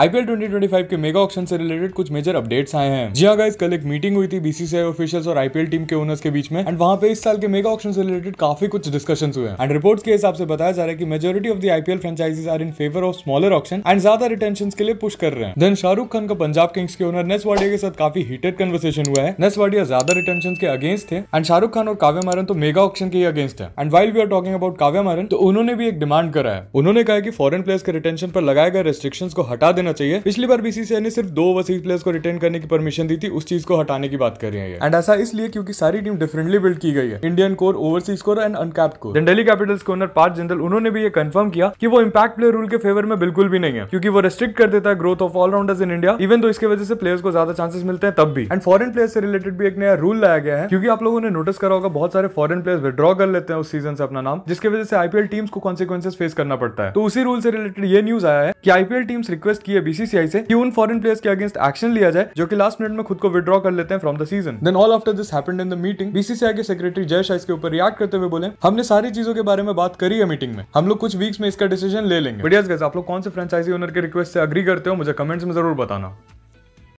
IPL 2025 के mega auction से related कुछ मेजर अपडेट्स आए हैं जी हाँ गाइस कल एक मीटिंग हुई थी बीसीसीआई ऑफिशियल्स और आईपीएल टीम के ओनर्स के बीच में एंड वहां पे इस साल के मेगा ऑक्शन से रिलेटेड काफी कुछ डिस्कशन हुए एंड रिपोर्ट्स के हिसाब से बताया जा रहा है कि majority of the IPL franchises are in favour of smaller option and ज्यादा रिटेंशन के लिए पुश कर रहे हैं देन शाहरुख खान का पंजाब किंग्स के ओनर नेस वाडिया के साथ काफी हीटेड कन्वर्सेशन हुआ है नेस वाडिया ज्यादा रिटेंशन के अगेंस्ट थे एंड शाहरुख खान और काव्य मारन तो मेगा ऑक्शन के ही अगेंस्ट है and while we are talking about Kavya Maran तो उन्होंने भी एक डिमांड करा है उन्होंने कहा कि फॉरन प्लेयर्स के रिटेंशन पर लगाए गए रेस्ट्रिक्शन को हटा देना चाहिए पिछली बार बीसीसीआई ने सिर्फ दो ओवरसीज प्लेयर्स को रिटेन करने की परमिशन दी थी उस चीज को हटाने की बात कर रहे हैं एंड ऐसा इसलिए क्योंकि सारी टीम डिफरेंटली बिल्ड की गई है Indian core overseas core and uncapped core Delhi Capitals के ओनर पार्थ जनरल उन्होंने भी ये कंफर्म किया कि वो इम्पैक्ट प्लेयर रूल के फेवर में बिल्कुल भी नहीं है क्योंकि वो रेस्ट्रिक्ट कर देता है growth of allrounders in India even तो इसके वजह से प्लेयर्स को ज्यादा चांसेस मिलते हैं तब भी एंड फॉरन प्लेयर से रिलेटेड भी एक नया रूल लाया गया है क्योंकि आप लोगों ने नोटिस करा होगा बहुत सारे फॉरन प्लेयर्स विद्रॉ कर लेते हैं उस सीजन से अपना नाम जिसके वजह से आईपीएल टीम्स को कॉन्सिक्वेंसेस फेस करना पड़ता है तो उसी रूल से रिलेटेड ये न्यूज आया है कि आईपीएल टीम्स रिक्वेस्ट की है बीसीसीआई से कि उन फॉरन प्लेयर्स के अगेंस्ट एक्शन लिया जाए जो कि लास्ट मिनट में खुद को विद्रॉ कर लेते हैं from the season then all after this happened in the meeting BCCI के सेक्रेटरी जय शाह इसके ऊपर रिएक्ट करते हुए बोले हमने सारी चीजों के बारे में बात करी है मीटिंग में हम लोग कुछ वीक्स में इसका डिसीजन ले लेंगे बढ़िया आप लोग कौन से फ्रेंचाइजी ओनर के रिक्वेस्ट से अग्री करते हो मुझे कमेंट्स में जरूर बताना